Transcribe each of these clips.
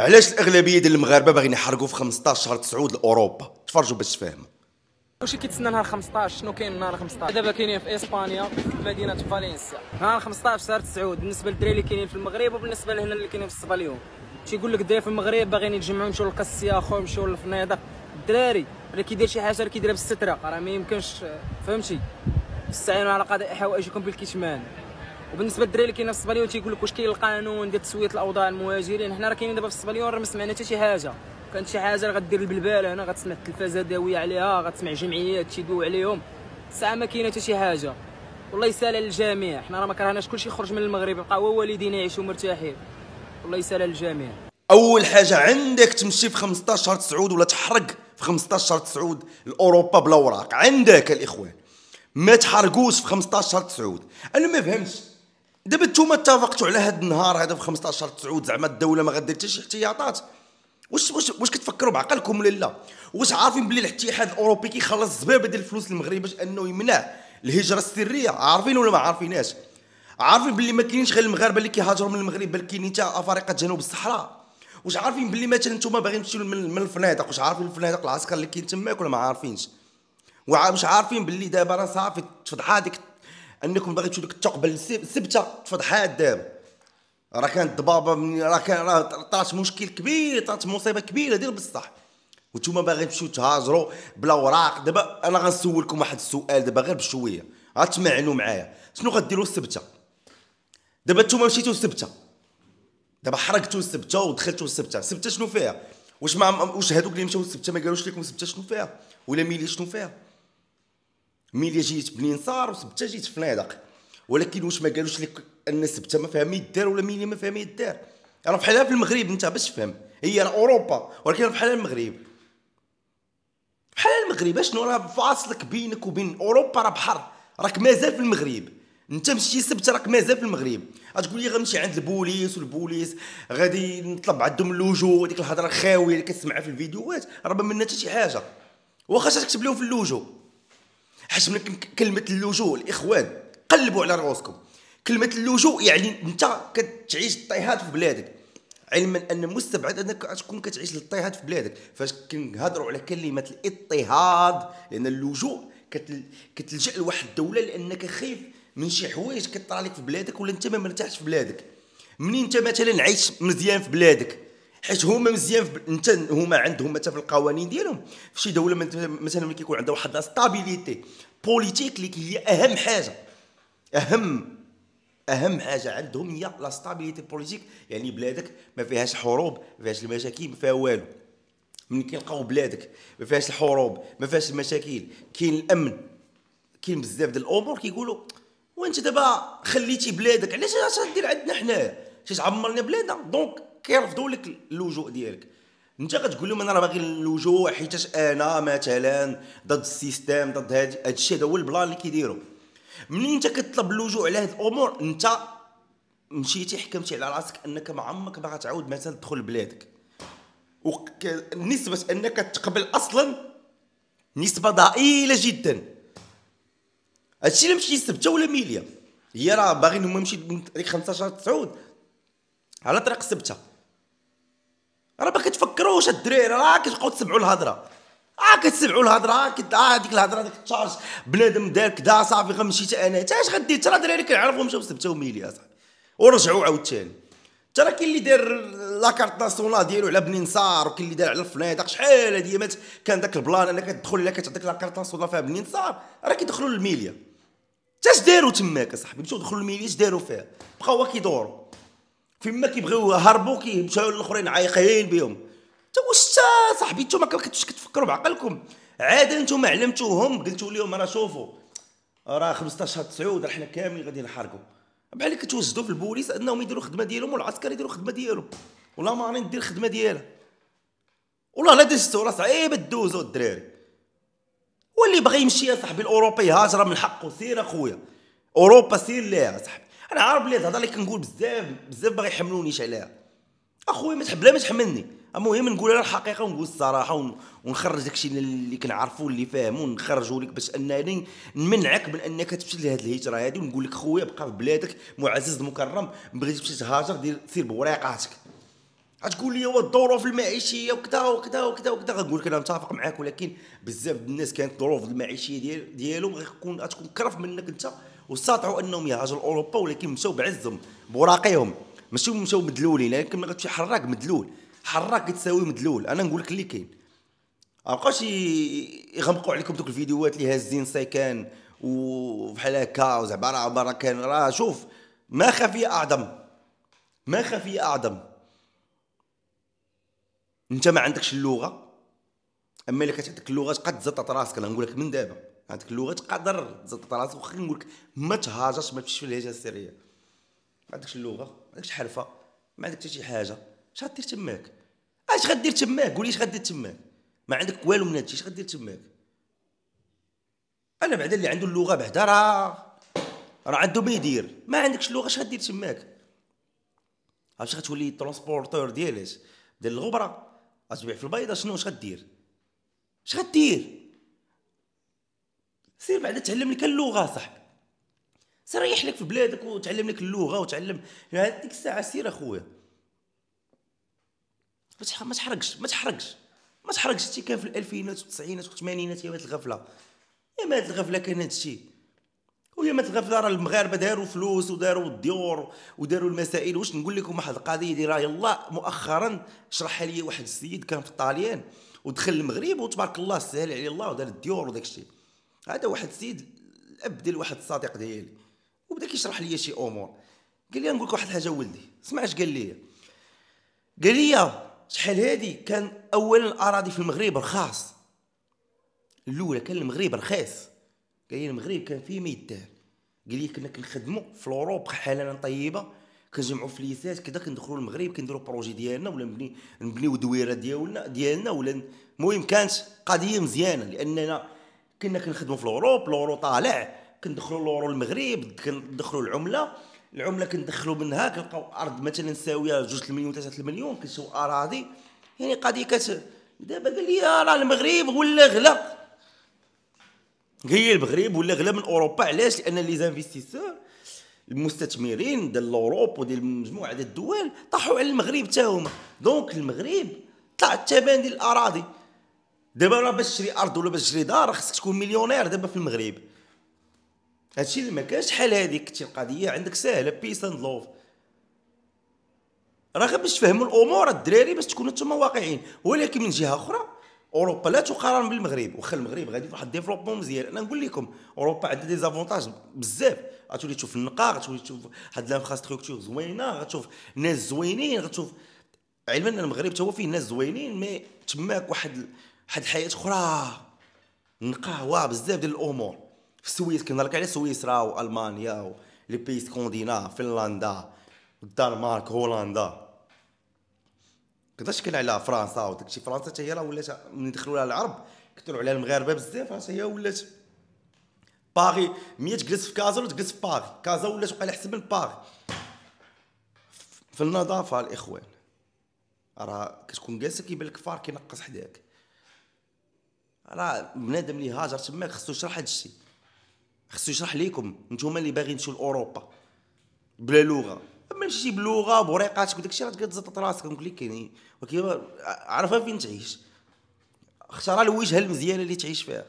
علاش الاغلبيه ديال المغاربه باغيين يحرقوا في 15 شهر 9 لاوروبا تفرجوا باش تفهموا واش كيتسنى نهار 15 شنو كاين نهار 15 دابا كاينين في اسبانيا في مدينه فالنسيا نهار 15 شهر 9 بالنسبه للدراري اللي كاينين في المغرب وبالنسبه لهنا اللي كاينين في الصباليون تيقول لك الدراري في المغرب باغيين يتجمعوا يمشيو للقصيه اخو يمشيو للفنيضه الدراري اللي كيدير شي حاجه اللي كيديرها بالستره راه ما يمكنش فهمتي استعينوا على قضاء حوائجكم بالكتمان وبالنسبه للدراري اللي كاينين في الصباليون تيقول لك واش كاين القانون ديال تسويه الاوضاع المهاجرين حنا راه كاينين دابا في الصباليون راه ما سمعنا حتى شي حاجه كانت شي حاجه غدير البلبال هنا غتسمع التلفازه داويه عليها غتسمع جمعيات تيدو عليهم ساعة ما كاينه حتى شي حاجه والله يسهل على الجميع حنا راه ما كرهناش كلشي يخرج من المغرب يبقى هو والدينا يعيشوا مرتاحين والله يسهل على الجميع اول حاجه عندك تمشي في 15 شهر تسعود ولا تحرق في 15 شهر تسعود لاوروبا بلا اوراق عندك الاخوان ما تحرقوش في 15 شهر تسعود انا ما فهمتش دابا نتوما اتفقتوا على هذا النهار هذا في 15 9 زعما الدوله ما غادير حتى شي احتياطات واش واش واش كتفكروا بعقلكم ولا لا واش عارفين بلي الاتحاد الاوروبي كيخلص زبابه ديال الفلوس للمغرب باش انه يمنع الهجره السريه عارفين ولا ما عارفيناش عارفين بلي ما كاينينش غير المغاربه اللي كيهاجروا من المغرب بل كاينين حتى افارقه جنوب الصحراء واش عارفين بلي مثلا نتوما باغيين تمشيو من, الفنادق واش عارفين الفنادق العسكر اللي كاين تماك ولا ما عارفينش واش عارفين بلي دابا راه صافي تفضح ديك انكم باغي تشوفوا ديك الثقب السبته تفضحات دابا راه كانت ضبابه راه كان راه طرات مشكل كبير طرات مصيبه كبيره ديال بصح وانتوما باغيين تمشيو تهاجروا بلا وراق دابا انا غنسولكم واحد السؤال دابا غير بشويه غتمعنوا معايا شنو غديروا السبته دابا نتوما مشيتو السبته دابا حرقتوا السبته ودخلتوا السبته السبته شنو فيها واش ما واش هادوك اللي مشاو السبته ما قالوش لكم السبته شنو فيها ولا ميلي شنو فيها ملي جيت صار وسبته جيت فنادق ولكن واش ما قالوش لك ان سبته ما فاهم يدار ولا ملي ما فاهم يدار راه بحالها في المغرب انت باش تفهم هي راه اوروبا ولكن بحالها المغرب بحال المغرب اشنو راه فاصلك بينك وبين اوروبا راه بحر راك مازال في المغرب انت مشيتي سبت راك مازال في المغرب غتقول لي غنمشي عند البوليس والبوليس غادي نطلب عندهم اللوجو وديك الهضره الخاويه اللي كتسمعها في الفيديوهات راه ما منها حتى شي حاجه واخا تكتب لهم في اللوجو حشم لك كلمه اللجوء الاخوان قلبوا على رؤوسكم كلمه اللجوء يعني انت كتعيش الطيهات في بلادك علما ان مستبعد انك تكون كتعيش الطيهات في بلادك فاش كنهضروا على كلمه الاضطهاد لان اللجوء كتلجا لواحد الدوله لانك خايف من شي حوايج كطرا في بلادك ولا انت ما مرتاحش في بلادك منين انت مثلا عايش مزيان في بلادك حيت هما مزيان انت هما عندهم مثلا في القوانين ديالهم في شي دوله مثلا ملي كيكون عندها واحد ستابيليتي بوليتيك اللي هي اهم حاجه اهم اهم حاجه عندهم هي لا ستابيليتي بوليتيك يعني بلادك ما فيهاش حروب ما فيهاش المشاكل ما فيها والو ملي كيلقاو بلادك ما فيهاش الحروب ما فيهاش المشاكل كاين الامن كاين بزاف ديال الامور كيقولوا وانت دابا خليتي بلادك علاش اش غدير عندنا حنايا شي تعمرنا بلادنا دونك كيرفضوا لك اللجوء ديالك انت غتقول لهم انا راه باغي اللجوء حيت انا مثلا ضد السيستم ضد هاد الشيء هذا هو البلان اللي كيديروا منين انت كتطلب اللجوء على هاد الامور انت مشيتي حكمتي على راسك انك ما عمرك ما غتعاود مثلا تدخل بلادك ونسبة انك تقبل اصلا نسبة ضئيلة جدا هادشي اللي مشيتي سبتة ولا ميليا هي راه باغيين هما يمشي من طريق 15 تسعود على طريق سبته راه ما كتفكروش الدراري راه كتبقاو تسمعوا الهضره اه كتسمعوا الهضره اه هذيك الهضره هذيك التشارج بنادم دار كدا صافي غير مشيت انا تا اش غدي تا راه دراري كنعرفهم مشاو سبتو ميليا اصاحبي ورجعوا عاوتاني تا راه كاين اللي دار لاكارت ناسيونال ديالو على بني نصار وكاين اللي دار على الفنادق شحال هادي مات كان داك البلان انا كتدخل الا كتعطيك لاكارت ناسيونال فيها بني نصار راه كيدخلوا للميليا تا اش داروا تماك اصاحبي مشاو دخلوا للميليا اش داروا فيها بقاو كيدوروا فيما كيبغيو يهربوا كيمشاو للاخرين عايقين بهم تا واش صاحبي نتوما كنتوش كتفكروا بعقلكم عاد نتوما علمتوهم قلتوا لهم راه شوفوا راه 15 تسعود راه حنا كاملين غادي نحرقوا بحال اللي كتوجدوا في البوليس انهم يديروا الخدمه ديالهم والعسكر يديروا الخدمه ديالهم ولا مارين ندير الخدمه ديالها والله لا دزتو راه صعيب دوزو الدراري واللي بغى يمشي يا صاحبي الاوروبي هاجر من حقه سير اخويا اوروبا سير ليها صاحبي انا عارف بلي الهضره اللي كنقول بزاف بزاف باغي يحملونيش عليها اخويا ما لا ما تحملني المهم نقول انا الحقيقه ونقول الصراحه ونخرج داكشي اللي كنعرفو اللي فاهمو ونخرجو لك باش انني نمنعك من انك تمشي لهاد الهجره هادي ونقول لك خويا بقى في بلادك معزز مكرم بغيت تمشي تهاجر دير سير بوريقاتك غتقول لي هو الظروف المعيشيه وكذا وكذا وكذا وكذا غنقول لك انا متفق معاك ولكن بزاف الناس كانت الظروف المعيشيه ديال ديالهم غتكون غتكون كرف منك انت وساطعوا انهم يهاجروا لاوروبا ولكن مشاو بعزهم براقيهم ماشي مشاو مدلولين لكن كما شي حراك مدلول حراك كتساوي مدلول انا نقول لك اللي كاين مابقاوش يغمقوا عليكم دوك الفيديوهات اللي هازين سيكان وبحال هكا وزعما راه برا كان راه شوف ما خفي اعظم ما خفي اعظم انت ما عندكش اللغه اما الا كانت عندك اللغه تبقى تزطط راسك انا نقول لك من دابا عندك اللغه تقدر تزاد راسك واخا نقولك ما تهاجرش ما تمشيش في اللهجه السريه ما عندكش اللغه ما عندكش حرفه ما عندك حتى شي حاجه اش غدير تماك اش غدير تماك قولي اش غدير تماك ما عندك والو من هادشي اش غدير تماك انا بعدا اللي عنده اللغه بعدا راه راه عنده ما يدير ما عندكش اللغه اش غدير تماك عرفتي غتولي ترونسبورتور ديال ديال الغبره غتبيع في البيضه شنو اش غدير اش غدير سير بعدا تعلم لك اللغه صاحبي سير ريح لك في بلادك وتعلم لك اللغه وتعلم هذيك الساعه سير اخويا ما تحرقش ما تحرقش ما تحرقش انت كان في الالفينات والتسعينات والثمانينات يا مات الغفله يا مات الغفله كان هادشي ويا مات الغفله راه المغاربه داروا فلوس وداروا الديور وداروا المسائل واش نقول لكم واحد القضيه دي راه يلا مؤخرا شرحها لي واحد السيد كان في الطاليان ودخل المغرب وتبارك الله سهل عليه الله ودار الديور وداك الشيء هذا واحد السيد الاب ديال واحد الصديق ديالي وبدا كيشرح لي شي امور قال لي نقول لك واحد الحاجه ولدي سمع اش قال لي قال لي شحال هادي كان اولا الاراضي في المغرب رخاص الاولى كان المغرب رخيص قال لي المغرب كان فيه ما يدار قال لي كنا كنخدموا في الاوروب حالنا طيبه كنجمعوا فليسات كذا كندخلوا المغرب كنديروا بروجي ديالنا ولا نبني نبنيو دويره ديالنا ديالنا ولا المهم كانت قضيه مزيانه لاننا كنا كنخدموا في الاوروب الاورو طالع كندخلوا الاورو المغرب كندخلوا العمله العمله كندخلوا منها كنلقاو ارض مثلا ساويه 2 المليون 3 المليون كنسوا اراضي يعني قضيه كت دابا قال لي آه، راه المغرب ولا غلا هي المغرب ولا غلا من اوروبا علاش لان لي زانفيستيسور المستثمرين ديال الاوروب وديال مجموعه ديال الدول طاحوا على المغرب حتى هما دونك المغرب طلع الثمن ديال الاراضي دابا راه باش تشري ارض ولا باش تشري دار خصك تكون مليونير دابا في المغرب هادشي اللي ما كاش حال هذيك كنتي القضيه عندك ساهله بيس اند لوف راه غير باش تفهموا الامور الدراري باش تكونوا نتوما واقعيين ولكن من جهه اخرى اوروبا لا تقارن بالمغرب واخا المغرب غادي واحد الديفلوبمون مزيان انا نقول لكم اوروبا عندها دي زافونتاج بزاف غتولي تشوف النقا غتولي تشوف هاد الانفراستركتور زوينه غتشوف ناس زوينين غتشوف علما ان المغرب تا هو فيه ناس زوينين مي تماك واحد واحد الحياه اخرى نقاوه بزاف ديال الامور في السويس كنا على سويسرا والمانيا و لي بي سكونديناف فنلندا الدنمارك هولندا كذا شكل على فرنسا وداكشي فرنسا حتى هي راه ولات ملي دخلوا لها العرب كثروا عليها المغاربه بزاف راه هي ولات باغي مي تجلس في كازا ولا تجلس في باغي كازا ولات تبقى احسن من باغي في النظافه الاخوان راه كتكون جالسه كيبان لك فار كينقص حداك راه بنادم اللي هاجر تماك خصو يشرح هذا الشيء خصو يشرح ليكم نتوما اللي باغيين تمشيو لاوروبا بلا لغه اما نمشي بلغه بوريقاتك وداك الشيء راه تزطط راسك نقول لك يعني ولكن عرفها فين تعيش اختار الوجهه المزيانه اللي تعيش فيها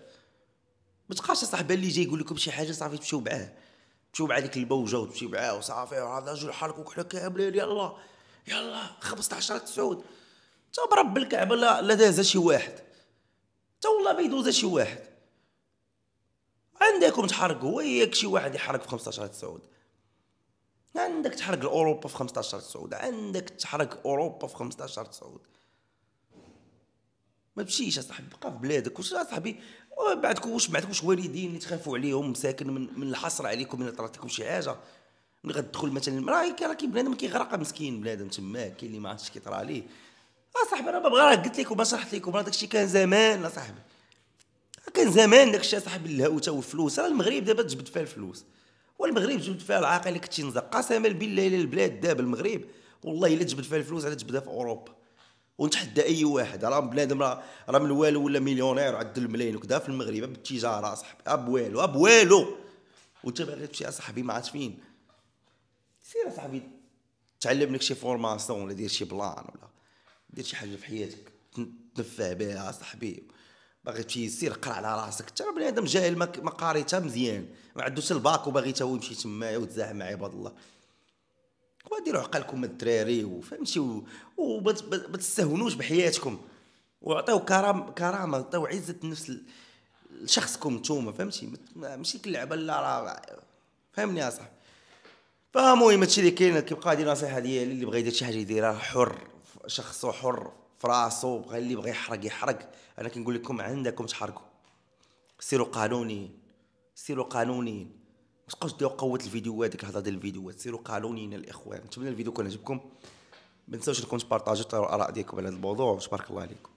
ما تبقاش صاحبي اللي جاي يقول لكم شي حاجه صافي تمشيو معاه تمشيو مع ديك البوجه وتمشي معاه وصافي هذا جو حالك وكحله كاملين يلا يلا 15 تسعود تا برب الكعبه لا لا دازها شي واحد حتى والله ما يدوز شي واحد عندكم تحرق هو ياك شي واحد يحرق في 15 تسعود عندك تحرق اوروبا في 15 تسعود عندك تحرق اوروبا في 15 تسعود ما تمشيش اصاحبي بقى في بلادك واش اصاحبي بعدك واش بعدك واش والدين اللي تخافوا عليهم مساكن من, من الحسره عليكم من طرات لكم شي حاجه ملي غتدخل مثلا راه كاين بنادم كيغرق مسكين بنادم تما كاين اللي ما عرفتش كيطرى عليه اصاحبي اه صاحبي انا ببغى راه قلت لك وبشرحت لك راه داكشي كان زمان صاحبي كان زمان داكشي صاحبي الهاوته والفلوس راه المغرب دابا تجبد فيها الفلوس والمغرب جبد فيها العاقله كنتي نزق قسما بالله الى البلاد دابا المغرب والله الا تجبد فيها الفلوس على تجبدها في اوروبا ونتحدى اي واحد راه بنادم راه راه من والو ولا مليونير وعد الملايين وكذا في المغرب بالتجاره صاحبي ابوالو ابوالو وانت باغي تمشي اصاحبي ما عرفت فين سير اصاحبي تعلم لك شي فورماسيون ولا دير شي بلان ولا دير شي حاجه في حياتك تنفع بها صاحبي باغي تمشي سير قرا على راسك حتى بني ادم جاهل ما قاريتها مزيان ما عندوش الباك وباغي هو يمشي تمايا وتزاحم مع عباد الله وديروا عقلكم الدراري وفهمتي وما تستهونوش بحياتكم وعطيو كرام كرامه عطيو عزه النفس لشخصكم نتوما فهمتي ماشي كل لعبه لا راه فهمني يا صاحبي فالمهم هادشي اللي كاين كيبقى هادي النصيحه ديالي اللي بغى يدير شي حاجه يديرها حر شخص حر في راسو بغى اللي بغى يحرق يحرق انا كنقول لكم عندكم تحرقوا سيروا قانونيين سيروا قانونيين ما تبقاوش ديروا قوه الفيديوهات ديك الهضره ديال الفيديوهات سيروا قانونيين الاخوان نتمنى الفيديو كان عجبكم ما تنساوش انكم تبارطاجيو الاراء ديالكم على هذا الموضوع تبارك الله عليكم